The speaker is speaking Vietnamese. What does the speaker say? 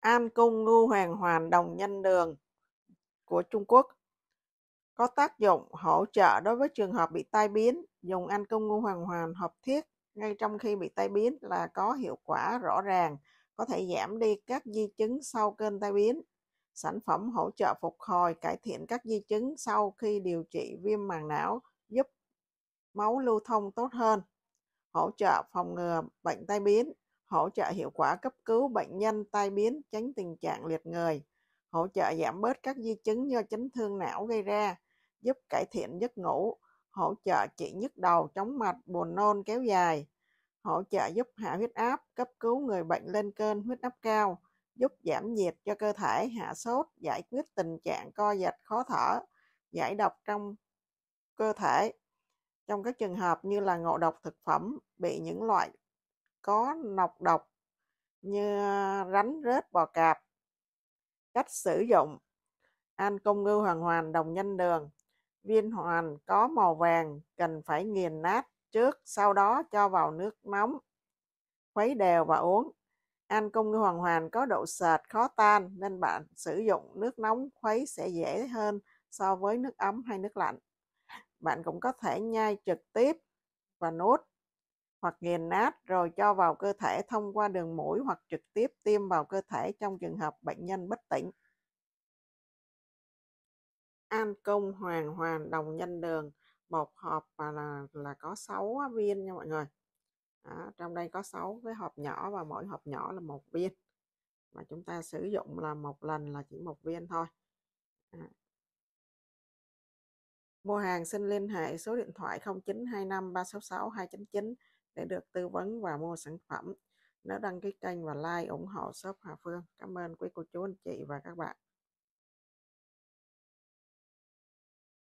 An Cung Ngưu Hoàng Hoàn Đồng Nhân Đường của Trung Quốc có tác dụng hỗ trợ đối với trường hợp bị tai biến. Dùng anh công Ngưu Hoàng Hoàn hợp thiết ngay trong khi bị tai biến là có hiệu quả rõ ràng, có thể giảm đi các di chứng sau cơn tai biến. Sản phẩm hỗ trợ phục hồi, cải thiện các di chứng sau khi điều trị viêm màng não, giúp máu lưu thông tốt hơn, hỗ trợ phòng ngừa bệnh tai biến, hỗ trợ hiệu quả cấp cứu bệnh nhân tai biến tránh tình trạng liệt người, hỗ trợ giảm bớt các di chứng do chấn thương não gây ra, giúp cải thiện giấc ngủ, hỗ trợ trị nhức đầu, chóng mặt, buồn nôn kéo dài, hỗ trợ giúp hạ huyết áp, cấp cứu người bệnh lên cơn huyết áp cao, giúp giảm nhiệt cho cơ thể, hạ sốt, giải quyết tình trạng co giật khó thở, giải độc trong cơ thể. Trong các trường hợp như là ngộ độc thực phẩm, bị những loại có nọc độc như rắn rết bò cạp. Cách sử dụng An công ngư hoàng hoàn đồng nhân đường. Viên hoàn có màu vàng cần phải nghiền nát trước, sau đó cho vào nước nóng. Khuấy đều và uống. An công ngư hoàng hoàn có độ sệt khó tan nên bạn sử dụng nước nóng khuấy sẽ dễ hơn so với nước ấm hay nước lạnh. Bạn cũng có thể nhai trực tiếp và nốt hoặc nghiền nát rồi cho vào cơ thể thông qua đường mũi hoặc trực tiếp tiêm vào cơ thể trong trường hợp bệnh nhân bất tỉnh. An công hoàng hoàn đồng nhân đường một hộp và là là có 6 viên nha mọi người Đó, trong đây có 6 cái hộp nhỏ và mỗi hộp nhỏ là một viên Mà chúng ta sử dụng là một lần là chỉ một viên thôi à. mua hàng xin liên hệ số điện thoại 0925 366 299 để được tư vấn và mua sản phẩm. Nhớ đăng ký kênh và like ủng hộ shop Hà Phương. Cảm ơn quý cô chú anh chị và các bạn.